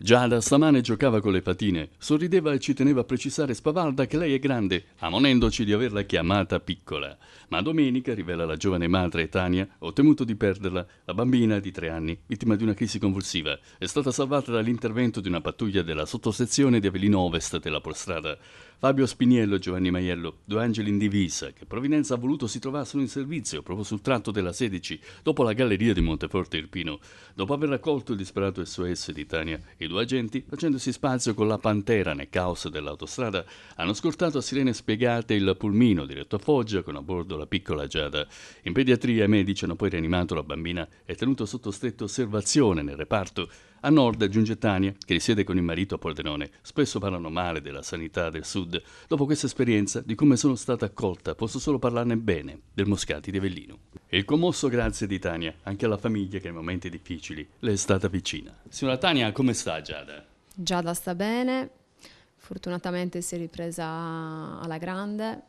Già da stamane giocava con le patine, sorrideva e ci teneva a precisare Spavalda che lei è grande, ammonendoci di averla chiamata piccola. Ma domenica, rivela la giovane madre Tania, ho temuto di perderla, la bambina di tre anni, vittima di una crisi convulsiva, è stata salvata dall'intervento di una pattuglia della sottosezione di Avellino Ovest della Polstrada. Fabio Spiniello e Giovanni Maiello, due angeli in divisa, che Providenza ha voluto si trovassero in servizio proprio sul tratto della 16, dopo la galleria di Monteforte Irpino. Dopo aver raccolto il disperato SOS di Tania, il due agenti, facendosi spazio con la Pantera nel caos dell'autostrada, hanno scortato a sirene spiegate il pulmino diretto a Foggia con a bordo la piccola Giada. In pediatria i medici hanno poi rianimato la bambina e tenuto sotto stretta osservazione nel reparto. A nord giunge Tania, che risiede con il marito a Pordenone. Spesso parlano male della sanità del sud. Dopo questa esperienza, di come sono stata accolta, posso solo parlarne bene del Moscati di Avellino. Il commosso grazie di Tania, anche alla famiglia che in momenti difficili le è stata vicina. Signora Tania, come sta Giada? Giada sta bene, fortunatamente si è ripresa alla grande.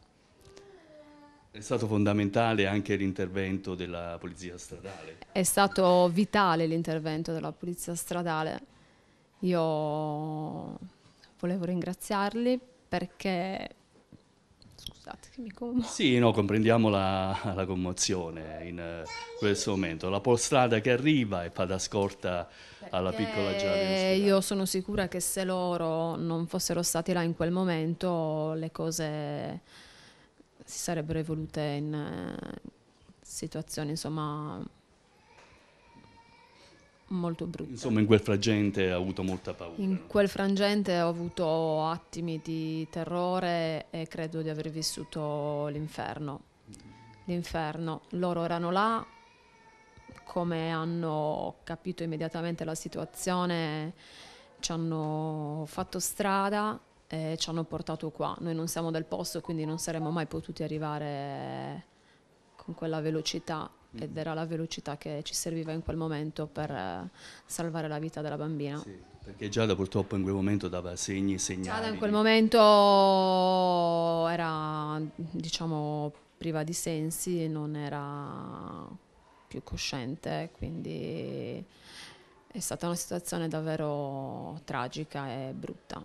È stato fondamentale anche l'intervento della polizia stradale? È stato vitale l'intervento della polizia stradale. Io volevo ringraziarli perché stato, mi commuovo. Sì, no, comprendiamo la, la commozione in uh, questo momento. La polstrada che arriva e fa da scorta Perché alla piccola Giada. Io sono sicura che se loro non fossero stati là in quel momento, le cose si sarebbero evolute in uh, situazioni, insomma molto brutta. Insomma, in quel frangente ho avuto molta paura. In no? quel frangente ho avuto attimi di terrore e credo di aver vissuto l'inferno. Mm-hmm. L'inferno. Loro erano là, come hanno capito immediatamente la situazione, ci hanno fatto strada e ci hanno portato qua. Noi non siamo del posto, quindi non saremmo mai potuti arrivare con quella velocità Mhm. ed era la velocità che ci serviva in quel momento per eh, salvare la vita della bambina. Sì, perché Giada purtroppo in quel momento dava segni e segnali. Giada in quel momento era diciamo priva di sensi, non era più cosciente, quindi è stata una situazione davvero tragica e brutta.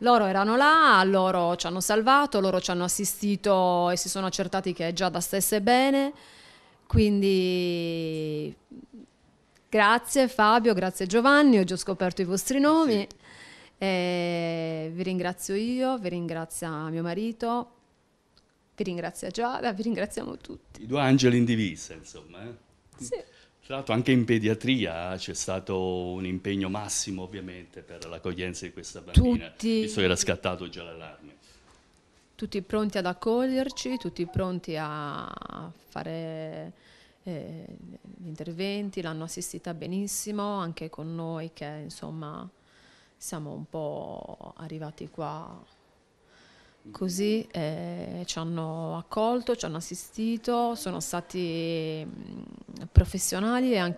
Loro erano là, loro ci hanno salvato, loro ci hanno assistito e si sono accertati che Giada stesse bene. Quindi grazie Fabio, grazie Giovanni, oggi ho scoperto i vostri nomi. Sì. Eh, vi ringrazio io, vi ringrazia mio marito, vi ringrazia Giada, vi ringraziamo tutti. I due angeli in divisa, insomma. Eh. Sì. Tra l'altro anche in pediatria c'è stato un impegno massimo ovviamente per l'accoglienza di questa bambina, Tutti... visto che era scattato già l'allarme tutti pronti ad accoglierci, tutti pronti a fare eh, gli interventi, l'hanno assistita benissimo anche con noi che insomma siamo un po' arrivati qua così, eh, ci hanno accolto, ci hanno assistito, sono stati mm, professionali e anche